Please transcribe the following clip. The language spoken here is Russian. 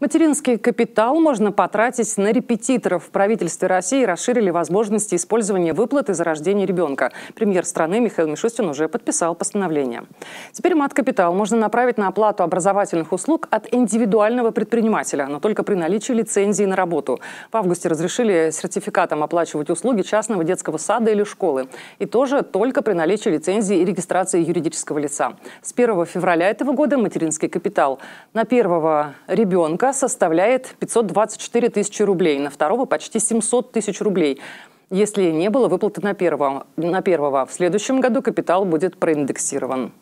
Материнский капитал можно потратить на репетиторов. В правительстве России расширили возможности использования выплаты за рождение ребенка. Премьер страны Михаил Мишустин уже подписал постановление. Теперь мат-капитал можно направить на оплату образовательных услуг от индивидуального предпринимателя, но только при наличии лицензии на работу. В августе разрешили сертификатом оплачивать услуги частного детского сада или школы. И тоже только при наличии лицензии и регистрации юридического лица. С 1 февраля этого года материнский капитал на первого ребенка пока составляет 524 тысячи рублей, на второго почти 700 тысяч рублей если не было выплаты на первого. На первого. В следующем году капитал будет проиндексирован.